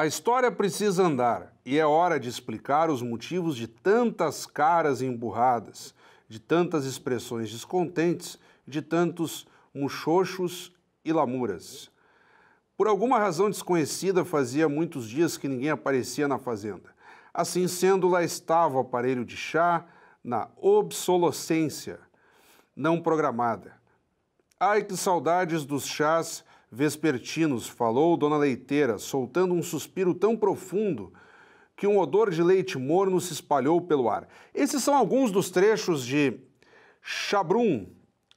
A história precisa andar e é hora de explicar os motivos de tantas caras emburradas, de tantas expressões descontentes, de tantos muxoxos e lamuras. Por alguma razão desconhecida, fazia muitos dias que ninguém aparecia na fazenda. Assim sendo, lá estava o aparelho de chá na obsolescência não programada. Ai que saudades dos chás vespertinos, falou Dona Leiteira, soltando um suspiro tão profundo que um odor de leite morno se espalhou pelo ar. Esses são alguns dos trechos de Chabrum,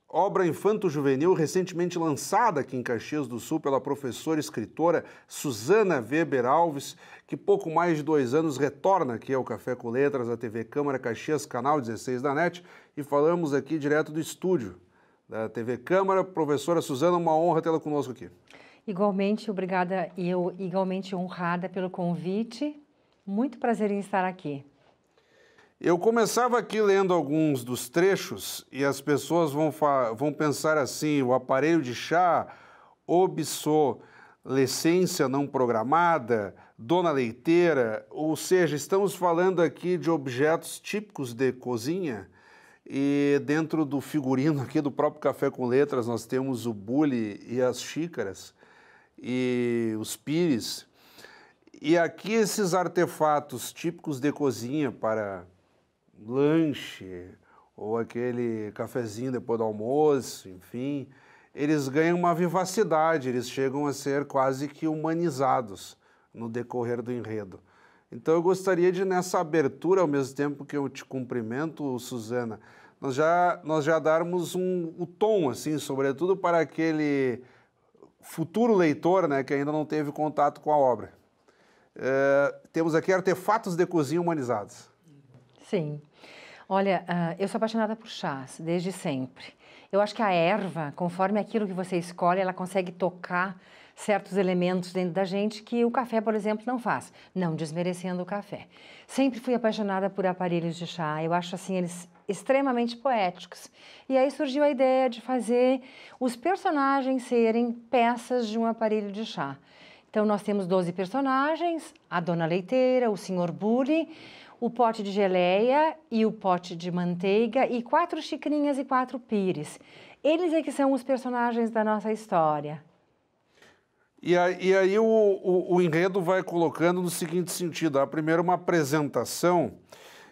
obra infanto-juvenil recentemente lançada aqui em Caxias do Sul pela professora e escritora Suzana Weber Alves, que pouco mais de dois anos retorna aqui ao Café com Letras, da TV Câmara Caxias, canal 16 da NET, e falamos aqui direto do estúdio da TV Câmara. Professora Suzana, uma honra tê-la conosco aqui. Igualmente, obrigada e eu igualmente honrada pelo convite. Muito prazer em estar aqui. Eu começava aqui lendo alguns dos trechos e as pessoas vão, vão pensar assim: o aparelho de chá, obsolescência não programada, dona leiteira, ou seja, estamos falando aqui de objetos típicos de cozinha e dentro do figurino aqui do próprio Café com Letras, nós temos o bule e as xícaras e os pires. E aqui esses artefatos típicos de cozinha para lanche ou aquele cafezinho depois do almoço, enfim, eles ganham uma vivacidade, eles chegam a ser quase que humanizados no decorrer do enredo. Então eu gostaria de, nessa abertura, ao mesmo tempo que eu te cumprimento, Suzana, nós já, nós já darmos um, o tom, assim, sobretudo para aquele futuro leitor né, que ainda não teve contato com a obra. É, temos aqui artefatos de cozinha humanizados. Sim. Olha, ah, eu sou apaixonada por chás, desde sempre. Eu acho que a erva, conforme aquilo que você escolhe, ela consegue tocar certos elementos dentro da gente que o café, por exemplo, não faz, não desmerecendo o café. Sempre fui apaixonada por aparelhos de chá. Eu acho assim eles extremamente poéticos. E aí surgiu a ideia de fazer os personagens serem peças de um aparelho de chá. Então nós temos 12 personagens, a dona leiteira, o senhor Bully, o pote de geleia e o pote de manteiga e quatro xicrinhas e quatro pires. Eles é que são os personagens da nossa história. E aí, e aí o, o, o, enredo vai colocando no seguinte sentido: a primeira é uma apresentação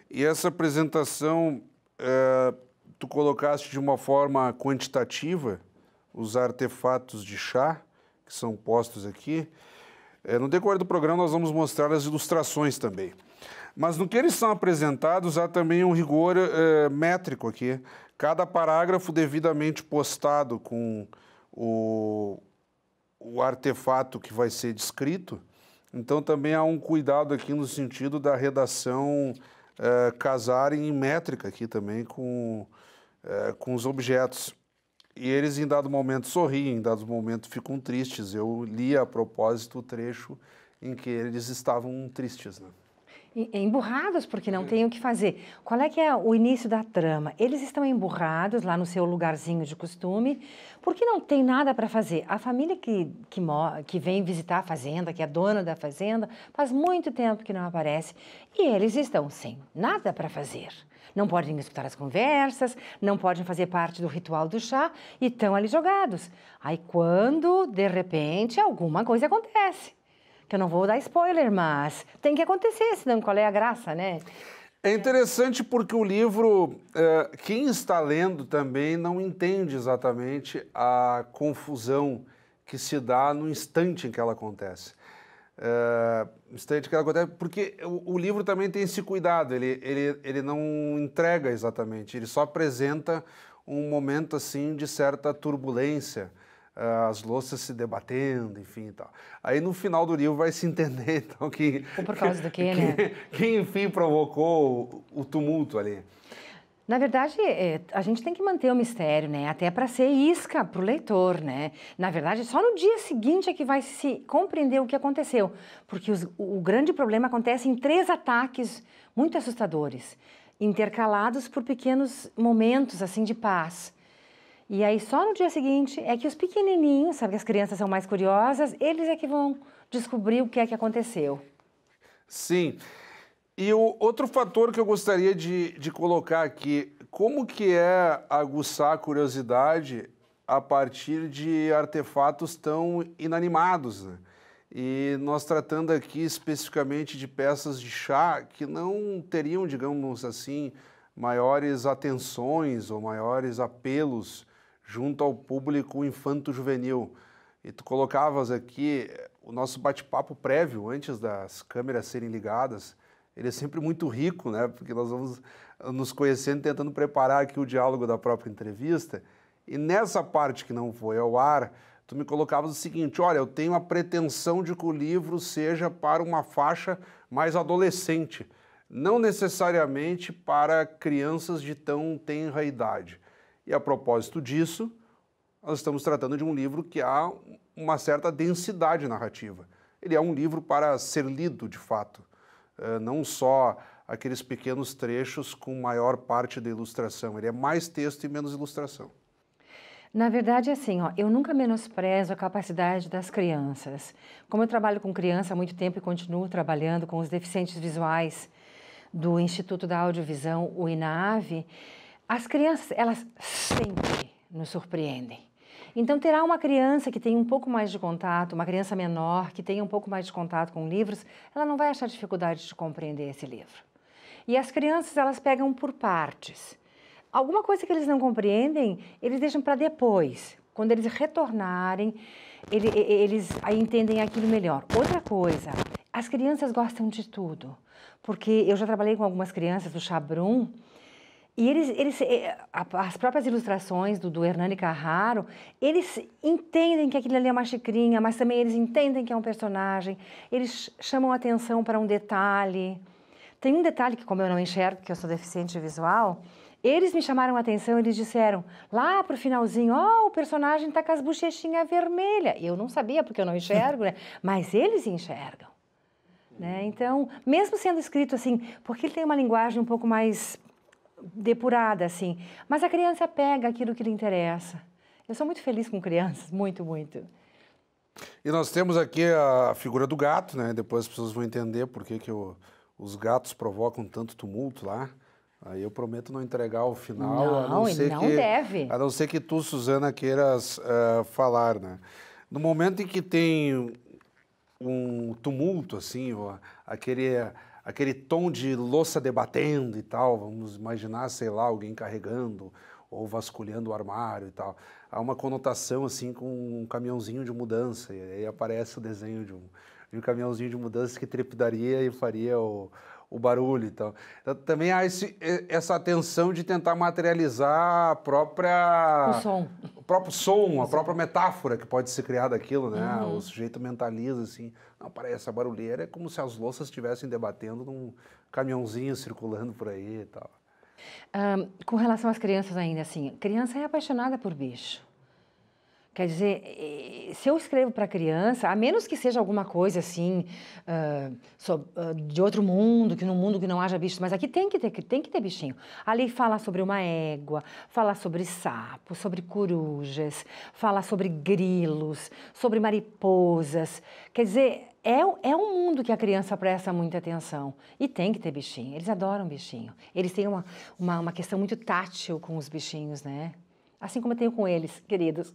e essa apresentação é, tu colocaste de uma forma quantitativa os artefatos de chá que são postos aqui. É, no decorrer do programa nós vamos mostrar as ilustrações também. Mas no que eles são apresentados há também um rigor é, métrico aqui. Cada parágrafo devidamente postado com o, o artefato que vai ser descrito. Então também há um cuidado aqui no sentido da redação eh, casarem em métrica aqui também com, eh, com os objetos. E eles, em dado momento, sorriem, em dado momento, ficam tristes. Eu li a propósito o trecho em que eles estavam tristes. Né? emburrados porque não têm uhum. o que fazer. Qual é que é o início da trama? Eles estão emburrados lá no seu lugarzinho de costume porque não tem nada para fazer. A família que, que, que vem visitar a fazenda, que é dona da fazenda, faz muito tempo que não aparece e eles estão sem nada para fazer. Não podem escutar as conversas, não podem fazer parte do ritual do chá e estão ali jogados. Aí quando, de repente, alguma coisa acontece que eu não vou dar spoiler, mas tem que acontecer, senão qual é a graça, né? É interessante porque o livro, é, quem está lendo também não entende exatamente a confusão que se dá no instante em que ela acontece. Uh, instante que ela acontece, porque o, livro também tem esse cuidado, ele, ele, ele não entrega exatamente, ele só apresenta um momento assim de certa turbulência, eh, as louças se debatendo, enfim e tal. Aí no final do livro vai se entender então que por causa do quê, que, né? Que, enfim provocou o, o tumulto ali. Na verdade, é, a gente tem que manter o mistério, né? Até para ser isca para o leitor, né? Na verdade, só no dia seguinte é que vai se compreender o que aconteceu, porque os, o grande problema acontece em três ataques muito assustadores, intercalados por pequenos momentos assim de paz. E aí só no dia seguinte é que os pequenininhos, sabe que as crianças são mais curiosas, eles é que vão descobrir o que é que aconteceu. Sim. E o outro fator que eu gostaria de, de colocar aqui, como que é aguçar a curiosidade a partir de artefatos tão inanimados, né? E nós tratando aqui especificamente de peças de chá que não teriam, digamos assim, maiores atenções ou maiores apelos junto ao público infanto-juvenil. E tu colocavas aqui eh, o nosso bate-papo prévio, antes das câmeras serem ligadas, ele é sempre muito rico, né? Porque nós vamos nos conhecendo, tentando preparar aqui o diálogo da própria entrevista. E nessa parte que não foi ao ar, tu me colocavas o seguinte: olha, eu tenho a pretensão de que o livro seja para uma faixa mais adolescente, não necessariamente para crianças de tão tenra idade. E a propósito disso, nós estamos tratando de um livro que há uma certa densidade narrativa. Ele é um livro para ser lido, de fato. Eh, não só aqueles pequenos trechos com maior parte da ilustração. Ele é mais texto e menos ilustração. Na verdade, é assim, ó, eu nunca menosprezo a capacidade das crianças. Como eu trabalho com criança há muito tempo e continuo trabalhando com os deficientes visuais do Instituto da Audiovisão, o INAVE, as crianças, elas sempre nos surpreendem. Então, terá uma criança que tem um pouco mais de contato, uma criança menor que tenha um pouco mais de contato com livros, ela não vai achar dificuldade de compreender esse livro. E as crianças, elas pegam por partes. Alguma coisa que eles não compreendem, eles deixam para depois. Quando eles retornarem, ele, eles entendem aquilo melhor. Outra coisa, as crianças gostam de tudo. Porque eu já trabalhei com algumas crianças do Chabrum, e eles, eles, eh, as próprias ilustrações do, do Hernani Carraro, eles entendem que aquilo ali é uma xicrinha, mas também eles entendem que é um personagem, eles chamam atenção para um detalhe. Tem um detalhe que, como eu não enxergo, porque eu sou deficiente visual, eles me chamaram a atenção, eles disseram, lá pro finalzinho, ó, oh, o personagem está com as bochechinhas vermelhas. Eu não sabia, porque eu não enxergo, né? Mas eles enxergam. Né? Então, mesmo sendo escrito assim, porque ele tem uma linguagem um pouco mais depurada, assim. Mas a criança pega aquilo que lhe interessa. Eu sou muito feliz com crianças, muito, muito. E nós temos aqui a figura do gato, né? Depois as pessoas vão entender por que, que o, os gatos provocam tanto tumulto lá. Aí eu prometo não entregar o final, não, a não não que, deve. A não ser que tu, Suzana, queiras uh, falar, né? No momento em que tem um tumulto, assim, ou aquele aquele tom de louça debatendo e tal, vamos imaginar, sei lá, alguém carregando ou vasculhando o armário e tal. Há uma conotação assim com um caminhãozinho de mudança, e aí aparece o desenho de um, de um caminhãozinho de mudança que trepidaria e faria o, o barulho e tal. Então, também há esse, essa atenção de tentar materializar a própria... O som. O próprio som, a própria metáfora que pode ser criada aquilo, né? Uhum. O sujeito mentaliza assim, não, parece essa barulheira é como se as louças estivessem debatendo num caminhãozinho circulando por aí e tal. Um, com relação às crianças ainda, assim, criança é apaixonada por bicho. Quer dizer, se eu escrevo para criança, a menos que seja alguma coisa assim, uh, uh, de outro mundo, que num mundo que não haja bichos, mas aqui tem que ter, tem que ter bichinho. Ali fala sobre uma égua, fala sobre sapos, sobre corujas, fala sobre grilos, sobre mariposas. Quer dizer, é, é um mundo que a criança presta muita atenção. E tem que ter bichinho. Eles adoram bichinho. Eles têm uma, uma, uma questão muito tátil com os bichinhos, né? assim como eu tenho com eles, queridos.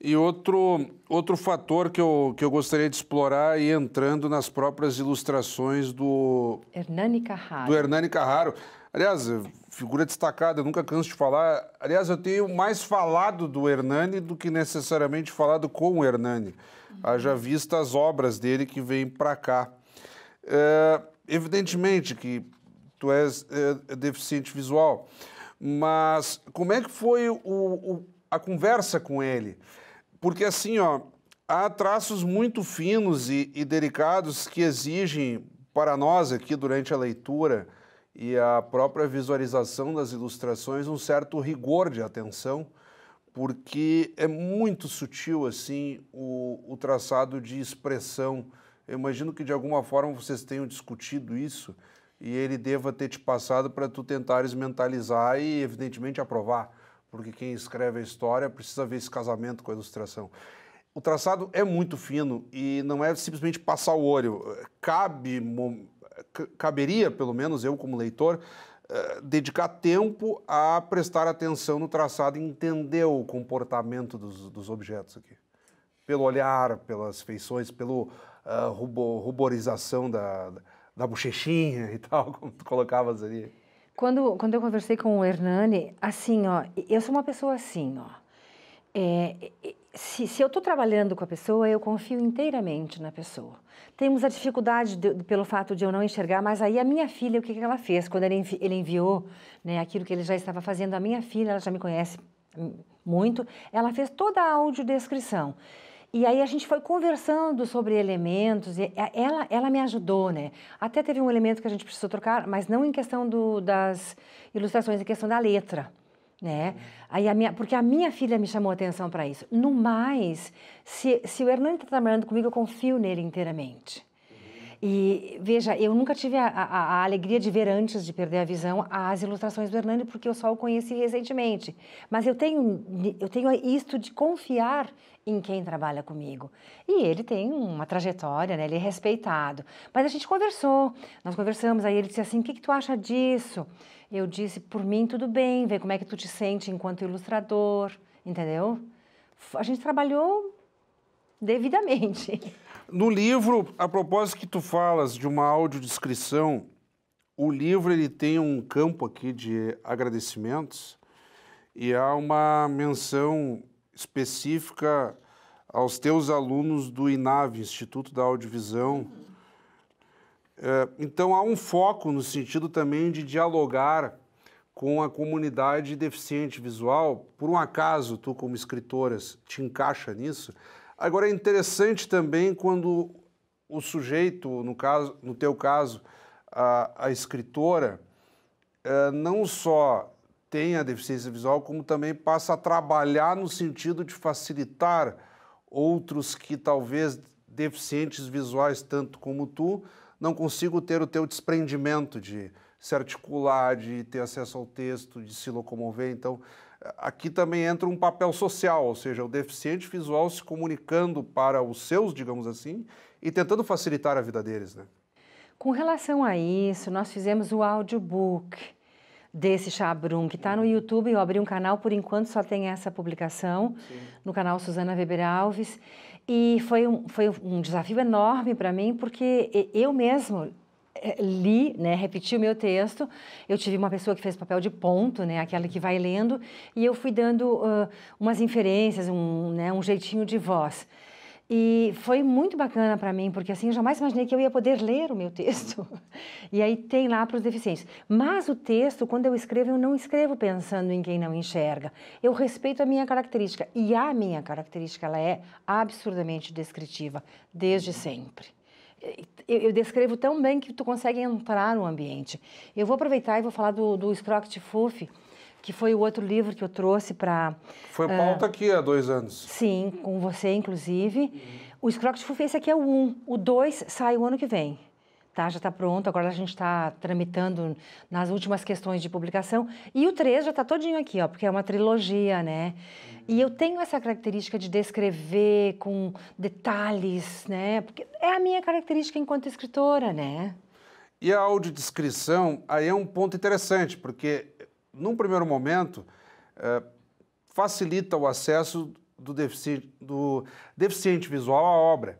E outro, outro fator que eu, que eu gostaria de explorar e entrando nas próprias ilustrações do... Hernani Carraro. Do Hernani Carraro. Aliás, figura destacada, eu nunca canso de falar. Aliás, eu tenho mais falado do Hernani do que necessariamente falado com o Hernani. Uhum. Haja vista as obras dele que vêm para cá. É, evidentemente que tu és é, deficiente visual, mas como é que foi o, o, a conversa com ele? Porque assim, ó, há traços muito finos e, e delicados que exigem para nós aqui durante a leitura e a própria visualização das ilustrações um certo rigor de atenção, porque é muito sutil assim o, o traçado de expressão. Eu imagino que de alguma forma vocês tenham discutido isso e ele deva ter te passado para tu tentares mentalizar e, evidentemente, aprovar, porque quem escreve a história precisa ver esse casamento com a ilustração. O traçado é muito fino e não é simplesmente passar o olho. Cabe, caberia, pelo menos eu como leitor, eh, dedicar tempo a prestar atenção no traçado e entender o comportamento dos, dos objetos aqui. Pelo olhar, pelas feições, pela uh, rubor, ruborização da, da da bochechinha e tal, como tu colocavas ali? Quando, quando eu conversei com o Hernani, assim, ó, eu sou uma pessoa assim, ó. É, é se, se, eu estou trabalhando com a pessoa, eu confio inteiramente na pessoa. Temos a dificuldade de, pelo fato de eu não enxergar, mas aí a minha filha, o que, que ela fez? Quando ele, envi, ele enviou né, aquilo que ele já estava fazendo, a minha filha, ela já me conhece muito, ela fez toda a audiodescrição. E aí a gente foi conversando sobre elementos, é, ela, ela me ajudou, né? Até teve um elemento que a gente precisou trocar, mas não em questão do, das ilustrações, em questão da letra, né? Uhum. Aí a minha, porque a minha filha me chamou a atenção para isso. No mais, se, se o Hernani está trabalhando comigo, eu confio nele inteiramente. E veja, eu nunca tive a, a, a, alegria de ver antes de perder a visão as ilustrações do Hernani, porque eu só o conheci recentemente. Mas eu tenho, eu tenho isto de confiar em quem trabalha comigo. E ele tem uma trajetória, né? ele é respeitado. Mas a gente conversou, nós conversamos, aí ele disse assim: o que, que tu acha disso? Eu disse: por mim, tudo bem, vê como é que tu te sente enquanto ilustrador, entendeu? A gente trabalhou devidamente. No livro, a propósito que tu falas de uma audiodescrição, o livro ele tem um campo aqui de agradecimentos e há uma menção específica aos teus alunos do INAV, Instituto da Audiovisão. É, então há um foco no sentido também de dialogar com a comunidade deficiente visual. Por um acaso, tu como escritoras te encaixa nisso? Agora é interessante também quando o sujeito, no caso, no teu caso, a, a escritora, é, não só tem a deficiência visual, como também passa a trabalhar no sentido de facilitar outros que talvez deficientes visuais, tanto como tu, não consigam ter o teu desprendimento de se articular, de ter acesso ao texto, de se locomover. Então, aqui também entra um papel social, ou seja, o deficiente visual se comunicando para os seus, digamos assim, e tentando facilitar a vida deles, né? Com relação a isso, nós fizemos o audiobook desse Chabrum, que está no uhum. YouTube. Eu abri um canal, por enquanto só tem essa publicação, Sim. no canal Suzana Weber Alves. E foi um, foi um desafio enorme para mim, porque eu mesmo é, li, né, repeti o meu texto. Eu tive uma pessoa que fez papel de ponto, né, aquela que vai lendo, e eu fui dando uh, umas inferências, um, né, um jeitinho de voz. E foi muito bacana para mim, porque assim eu jamais imaginei que eu ia poder ler o meu texto. E aí tem lá para os deficientes. Mas o texto, quando eu escrevo, eu não escrevo pensando em quem não enxerga. Eu respeito a minha característica. E a minha característica, ela é absurdamente descritiva, desde sempre eu, eu, descrevo tão bem que tu consegue entrar no ambiente. Eu vou aproveitar e vou falar do, do Sprocket Fuff, que foi o outro livro que eu trouxe para... Foi ah, pauta uh, aqui há dois anos. Sim, com você, inclusive. Uhum. O Scroct Fuff, esse aqui é o 1. Um. O 2 sai o ano que vem tá, já está pronto, agora a gente está tramitando nas últimas questões de publicação. E o 3 já está todinho aqui, ó, porque é uma trilogia, né? E eu tenho essa característica de descrever com detalhes, né? Porque é a minha característica enquanto escritora, né? E a audiodescrição aí é um ponto interessante, porque num primeiro momento é, facilita o acesso do, defici do deficiente visual à obra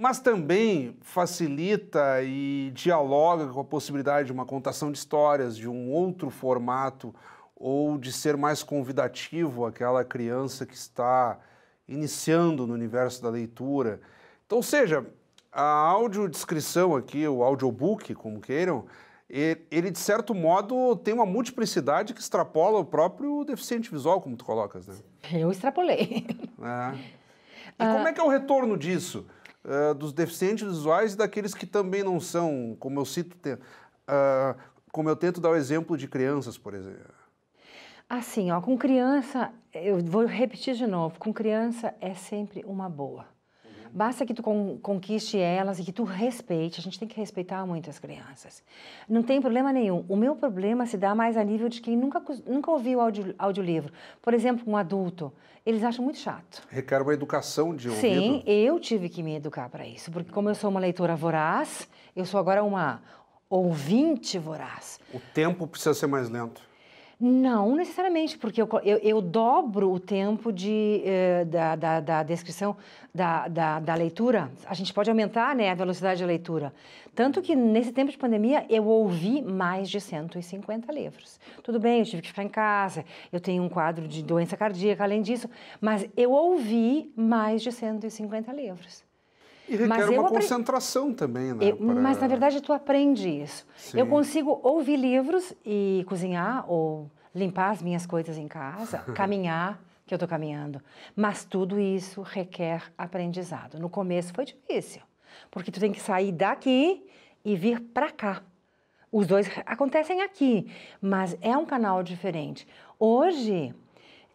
mas também facilita e dialoga com a possibilidade de uma contação de histórias, de um outro formato, ou de ser mais convidativo aquela criança que está iniciando no universo da leitura. Então, ou seja, a audiodescrição aqui, o audiobook, como queiram, ele de certo modo tem uma multiplicidade que extrapola o próprio deficiente visual, como tu colocas, né? Eu extrapolei. É. E ah. como é que é o retorno disso? Eh, dos deficientes visuais e daqueles que também não são, como eu cito, uh, como eu tento dar o exemplo de crianças, por exemplo. Assim, ó, com criança, eu vou repetir de novo, com criança é sempre uma boa. Basta que tu conquiste elas e que tu respeite. A gente tem que respeitar muito as crianças. Não tem problema nenhum. O meu problema se dá mais a nível de quem nunca, nunca ouviu audio, audiolivro. Por exemplo, um adulto. Eles acham muito chato. Requer uma educação de ouvido. Sim, eu tive que me educar para isso. Porque como eu sou uma leitora voraz, eu sou agora uma ouvinte voraz. O tempo precisa ser mais lento. Não necessariamente, porque eu, eu, eu dobro o tempo de, eh, da, da, da, descrição, da, da, da, leitura. A gente pode aumentar né, a velocidade da leitura. Tanto que nesse tempo de pandemia eu ouvi mais de 150 livros. Tudo bem, eu tive que ficar em casa, eu tenho um quadro de doença cardíaca além disso, mas eu ouvi mais de 150 livros. E requer mas uma concentração também, né? Eu, pra... Mas, na verdade, tu aprende isso. Sim. Eu consigo ouvir livros e cozinhar ou limpar as minhas coisas em casa, caminhar, que eu estou caminhando. Mas tudo isso requer aprendizado. No começo foi difícil, porque tu tem que sair daqui e vir para cá. Os dois acontecem aqui, mas é um canal diferente. Hoje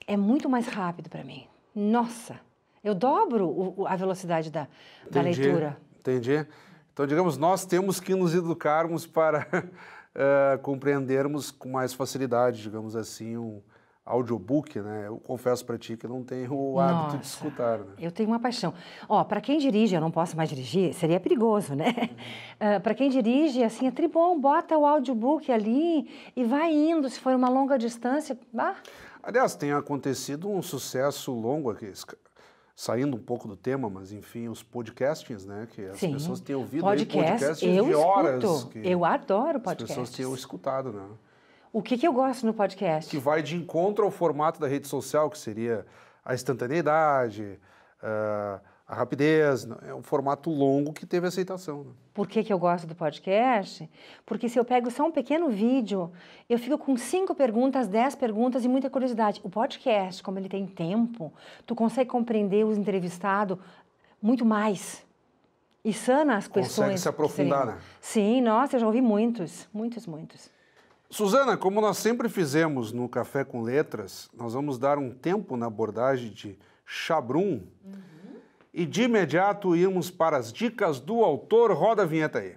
é muito mais rápido para mim. Nossa, eu dobro o, a velocidade da, da leitura. Entendi. Então, digamos, nós temos que nos educarmos para uh, compreendermos com mais facilidade, digamos assim, um audiobook, né? Eu confesso para ti que não tenho o hábito Nossa, de escutar. Né? Eu tenho uma paixão. Ó, para quem dirige, eu não posso mais dirigir, seria perigoso, né? Uh, uhum. eh, para quem dirige, assim, é tribom, bota o audiobook ali e vai indo, se for uma longa distância, bah. Aliás, tem acontecido um sucesso longo aqui, saindo um pouco do tema, mas enfim, os podcastings, né? Que as Sim. pessoas têm ouvido podcast, podcasts eu de horas. Escuto. eu adoro podcasts. As pessoas têm escutado, né? O que, que eu gosto no podcast? Que vai de encontro ao formato da rede social, que seria a instantaneidade, uh, a rapidez, né? é um formato longo que teve aceitação. Né? Por que, que eu gosto do podcast? Porque se eu pego só um pequeno vídeo, eu fico com cinco perguntas, dez perguntas e muita curiosidade. O podcast, como ele tem tempo, tu consegue compreender os entrevistados muito mais. E sana as questões. Consegue se aprofundar, né? Sim, nossa, eu já ouvi muitos, muitos, muitos. Suzana, como nós sempre fizemos no Café com Letras, nós vamos dar um tempo na abordagem de Chabrum. Uhum e de imediato íamos para as dicas do autor. Roda a vinheta aí.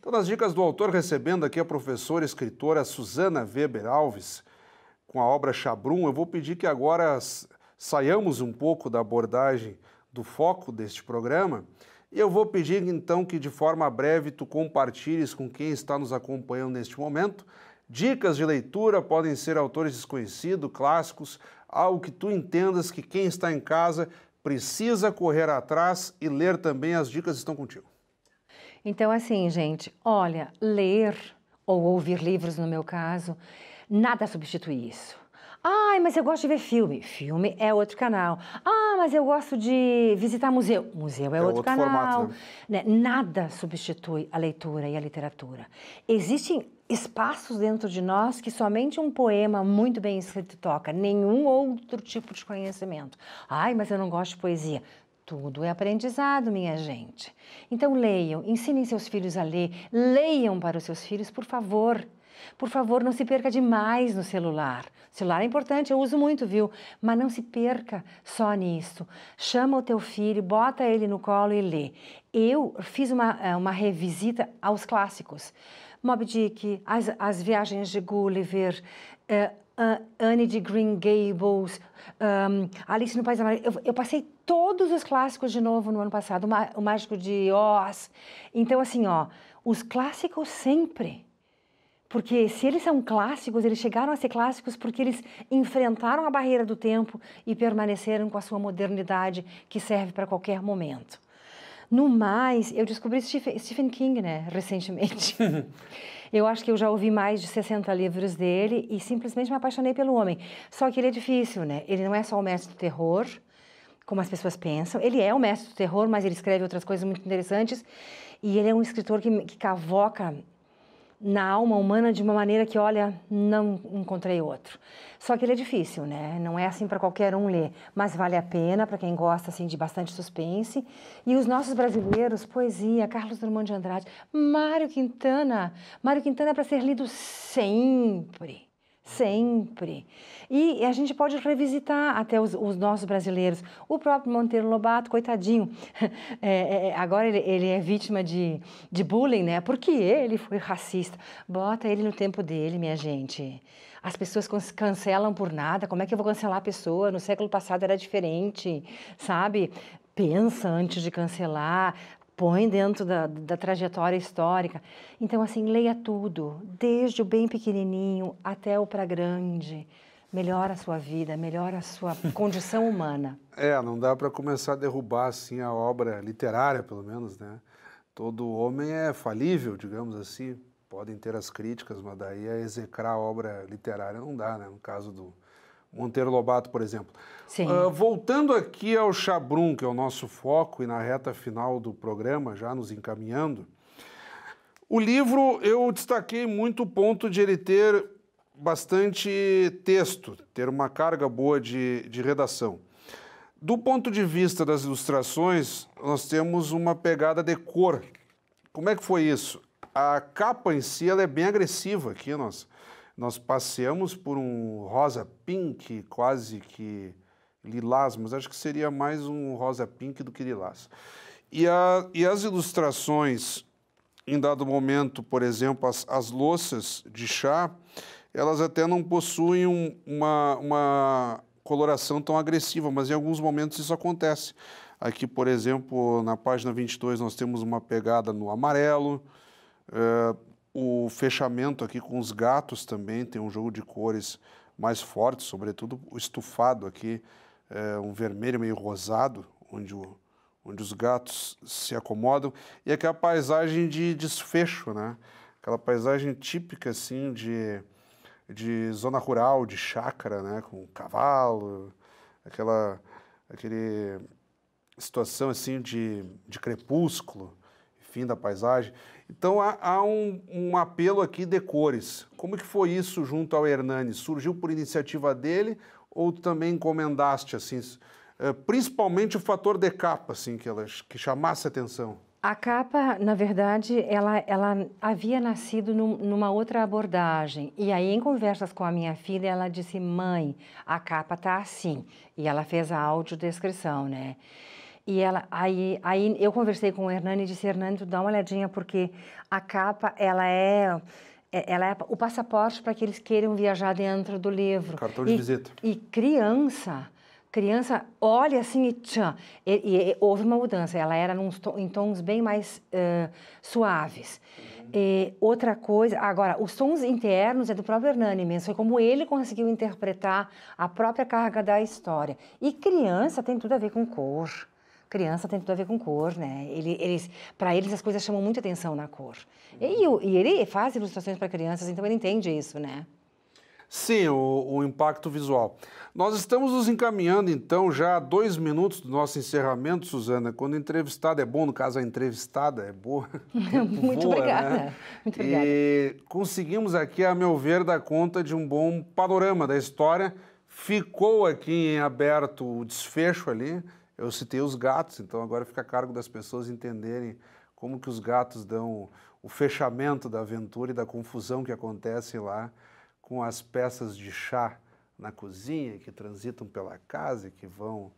Então, nas dicas do autor, recebendo aqui a professora e escritora Suzana Weber Alves, com a obra Chabrum, eu vou pedir que agora saiamos um pouco da abordagem do foco deste programa. E eu vou pedir então que de forma breve tu compartilhes com quem está nos acompanhando neste momento Dicas de leitura podem ser autores desconhecidos, clássicos, algo que tu entendas que quem está em casa precisa correr atrás e ler também, as dicas estão contigo. Então, assim, gente, olha, ler ou ouvir livros, no meu caso, nada substitui isso. Ai, mas eu gosto de ver filme. Filme é outro canal. Ah, mas eu gosto de visitar museu. Museu é, é outro, outro, canal. Formato, né? né? Nada substitui a leitura e a literatura. Existem espaços dentro de nós que somente um poema muito bem escrito toca, nenhum outro tipo de conhecimento. Ai, mas eu não gosto de poesia. Tudo é aprendizado, minha gente. Então leiam, ensinem seus filhos a ler, leiam para os seus filhos, por favor. Por favor, não se perca demais no celular. O celular é importante, eu uso muito, viu? Mas não se perca só nisso. Chama o teu filho, bota ele no colo e lê. Eu fiz uma, eh, uma revisita aos clássicos. Moby Dick, As, As Viagens de Gulliver, uh, uh, Anne de Green Gables, um, ehm, Alice no País da Eu, eu, passei todos os clássicos de novo no ano passado, o Mágico de Oz. Então, assim, ó, os clássicos sempre porque se eles são clássicos, eles chegaram a ser clássicos porque eles enfrentaram a barreira do tempo e permaneceram com a sua modernidade que serve para qualquer momento. No mais, eu descobri Stephen King, né, recentemente. eu acho que eu já ouvi mais de 60 livros dele e simplesmente me apaixonei pelo homem. Só que ele é difícil, né? Ele não é só o mestre do terror, como as pessoas pensam. Ele é o mestre do terror, mas ele escreve outras coisas muito interessantes. E ele é um escritor que, que cavoca na alma humana de uma maneira que, olha, não encontrei outro. Só que ele é difícil, né? Não é assim para qualquer um ler, mas vale a pena para quem gosta assim de bastante suspense. E os nossos brasileiros, poesia, Carlos Drummond de Andrade, Mário Quintana. Mário Quintana é para ser lido sempre. Sempre. E a gente pode revisitar até os, os nossos brasileiros. O próprio Monteiro Lobato, coitadinho, é, é, é, agora ele, ele, é vítima de, de bullying, né? Porque ele foi racista. Bota ele no tempo dele, minha gente. As pessoas cancelam por nada. Como é que eu vou cancelar a pessoa? No século passado era diferente, sabe? pensa antes de cancelar, põe dentro da, da, trajetória histórica. Então, assim, leia tudo, desde o bem pequenininho até o para grande. Melhora a sua vida, melhora a sua condição humana. É, não dá para começar a derrubar assim a obra literária, pelo menos, né? Todo homem é falível, digamos assim. Podem ter as críticas, mas daí a execrar a obra literária não dá, né? No caso do, Monteiro Lobato, por exemplo. Uh, voltando aqui ao Chabrum, que é o nosso foco, e na reta final do programa, já nos encaminhando, o livro eu destaquei muito o ponto de ele ter bastante texto, ter uma carga boa de, de redação. Do ponto de vista das ilustrações, nós temos uma pegada de cor. Como é que foi isso? A capa em si ela é bem agressiva aqui, nossa. Nós passeamos por um rosa pink, quase que lilás, mas acho que seria mais um rosa pink do que lilás. E, a, e as ilustrações, em dado momento, por exemplo, as, as louças de chá, elas até não possuem um, uma, uma coloração tão agressiva, mas em alguns momentos isso acontece. Aqui, por exemplo, na página 22, nós temos uma pegada no amarelo, uh, o fechamento aqui com os gatos também tem um jogo de cores mais forte, sobretudo o estufado aqui, é, um vermelho meio rosado, onde, o, onde os gatos se acomodam. E aquela paisagem de desfecho, né? Aquela paisagem típica, assim, de, de zona rural, de chácara, né? Com cavalo, aquela aquele situação, assim, de, de crepúsculo fim da paisagem. Então há, há um, um, apelo aqui de cores. Como que foi isso junto ao Hernani? Surgiu por iniciativa dele ou também encomendaste assim, eh, principalmente o fator de capa, assim, que elas que chamasse a atenção? A capa, na verdade, ela, ela havia nascido num, numa outra abordagem. E aí, em conversas com a minha filha, ela disse: Mãe, a capa tá assim. E ela fez a audiodescrição, né? E ela, aí, aí eu conversei com o Hernani e disse, Hernani, tu dá uma olhadinha, porque a capa, ela é, é, ela é o passaporte para que eles queiram viajar dentro do livro. Cartão de e, visita. E criança, criança olha assim e tchan. E, e, houve uma mudança, ela era em tons bem mais uh, suaves. Uhum. E outra coisa, agora, os sons internos é do próprio Hernani mesmo, foi como ele conseguiu interpretar a própria carga da história. E criança tem tudo a ver com cor criança tem tudo a ver com cor, né? Ele, eles, para eles as coisas chamam muita atenção na cor. E, e ele faz ilustrações para crianças, então ele entende isso, né? Sim, o, o, impacto visual. Nós estamos nos encaminhando, então, já a dois minutos do nosso encerramento, Suzana. Quando entrevistada é bom, no caso, a entrevistada é boa. Muito boa, né? obrigada. Né? Muito obrigada. E conseguimos aqui, a meu ver, dar conta de um bom panorama da história. Ficou aqui em aberto o desfecho ali. Eu citei os gatos, então agora fica a cargo das pessoas entenderem como que os gatos dão o fechamento da aventura e da confusão que acontece lá com as peças de chá na cozinha que transitam pela casa e que vão uh,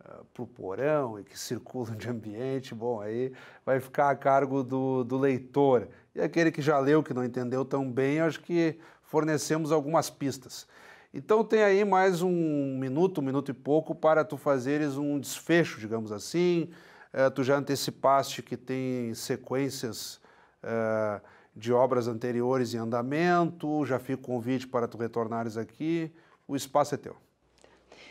ah, para o porão e que circulam de ambiente. Bom, aí vai ficar a cargo do, do leitor. E aquele que já leu, que não entendeu tão bem, acho que fornecemos algumas pistas. Então tem aí mais um minuto, um minuto e pouco para tu fazeres um desfecho, digamos assim. É, tu já antecipaste que tem sequências é, de obras anteriores em andamento, já fica o convite para tu retornares aqui. O espaço é teu.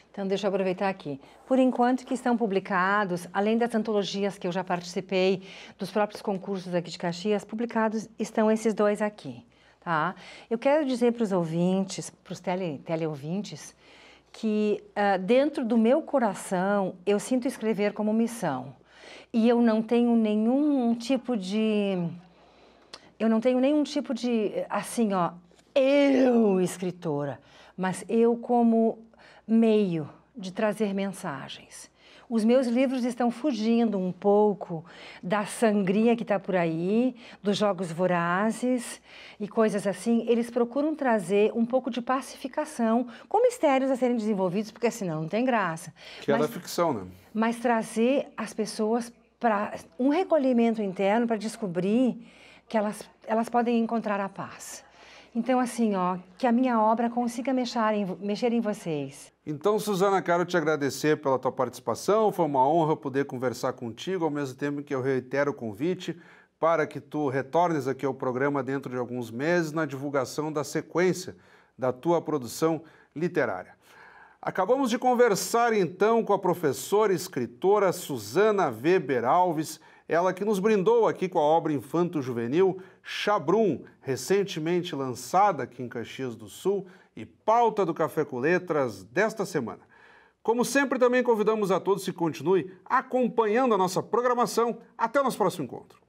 Então, deixa eu aproveitar aqui. Por enquanto que estão publicados, além das antologias que eu já participei, dos próprios concursos aqui de Caxias, publicados estão esses dois aqui. Tá? Eu quero dizer para os ouvintes, para os tele, teleouvintes, que uh, dentro do meu coração eu sinto escrever como missão. E eu não tenho nenhum tipo de. Eu não tenho nenhum tipo de. Assim, ó, eu, escritora, mas eu como meio de trazer mensagens os meus livros estão fugindo um pouco da sangria que está por aí, dos jogos vorazes e coisas assim. Eles procuram trazer um pouco de pacificação, com mistérios a serem desenvolvidos, porque senão não tem graça. Que mas, é da ficção, né? Mas trazer as pessoas para um recolhimento interno para descobrir que elas, elas podem encontrar a paz. Então, assim, ó, que a minha obra consiga mexer em, mexer em vocês. Então, Suzana, quero te agradecer pela tua participação. Foi uma honra poder conversar contigo, ao mesmo tempo que eu reitero o convite para que tu retornes aqui ao programa dentro de alguns meses na divulgação da sequência da tua produção literária. Acabamos de conversar então com a professora e escritora Suzana Weber Alves ela que nos brindou aqui com a obra infanto-juvenil Chabrum, recentemente lançada aqui em Caxias do Sul e pauta do Café com Letras desta semana. Como sempre, também convidamos a todos que continue acompanhando a nossa programação. Até o nosso próximo encontro.